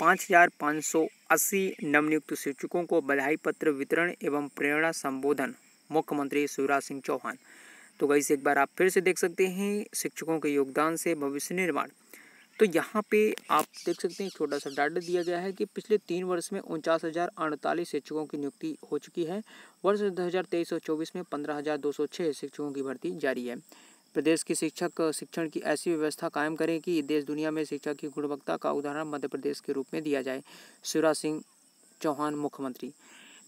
पाँच हजार पाँच सौ अस्सी नवनियुक्त शिक्षकों को बधाई पत्र वितरण एवं प्रेरणा संबोधन मुख्यमंत्री शिवराज सिंह चौहान तो गई एक बार आप फिर से देख सकते हैं शिक्षकों के योगदान से भविष्य निर्माण तो यहाँ पे आप देख सकते हैं छोटा सा डाटा दिया गया है कि पिछले तीन वर्ष में उनचास हज़ार अड़तालीस शिक्षकों की नियुक्ति हो चुकी है वर्ष दो हज़ार तेईस और चौबीस में पंद्रह हज़ार दो सौ छह शिक्षकों की भर्ती जारी है प्रदेश की शिक्षक शिक्षण की ऐसी व्यवस्था कायम करें कि देश दुनिया में शिक्षा की गुणवत्ता का उदाहरण मध्य प्रदेश के रूप में दिया जाए शिवराज सिंह चौहान मुख्यमंत्री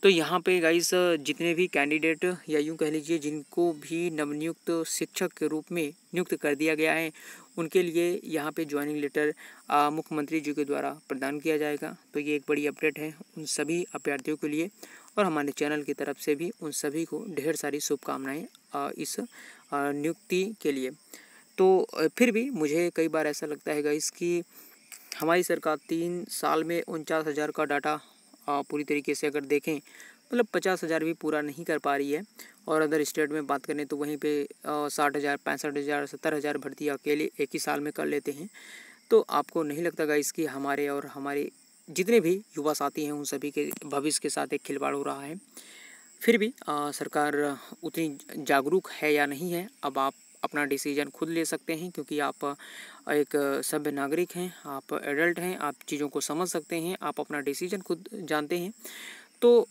तो यहाँ पे गाइस जितने भी कैंडिडेट या यूँ कह लीजिए जिनको भी नवनियुक्त शिक्षक के रूप में नियुक्त कर दिया गया है उनके लिए यहाँ पे ज्वाइनिंग लेटर मुख्यमंत्री जी के द्वारा प्रदान किया जाएगा तो ये एक बड़ी अपडेट है उन सभी अभ्यर्थियों के लिए और हमारे चैनल की तरफ से भी उन सभी को ढेर सारी शुभकामनाएँ इस नियुक्ति के लिए तो फिर भी मुझे कई बार ऐसा लगता है गाइस कि हमारी सरकार तीन साल में उनचास हज़ार का डाटा पूरी तरीके से अगर देखें मतलब पचास हज़ार भी पूरा नहीं कर पा रही है और अदर स्टेट में बात करें तो वहीं पे साठ हज़ार पैंसठ हज़ार सत्तर हज़ार भर्ती अकेले एक ही साल में कर लेते हैं तो आपको नहीं लगता गाइस कि हमारे और हमारे जितने भी युवा साथी हैं उन सभी के भविष्य के साथ एक खिलवाड़ हो रहा है फिर भी आ, सरकार उतनी जागरूक है या नहीं है अब आप अपना डिसीजन खुद ले सकते हैं क्योंकि आप एक सभ्य नागरिक हैं आप एडल्ट हैं आप चीज़ों को समझ सकते हैं आप अपना डिसीजन खुद जानते हैं तो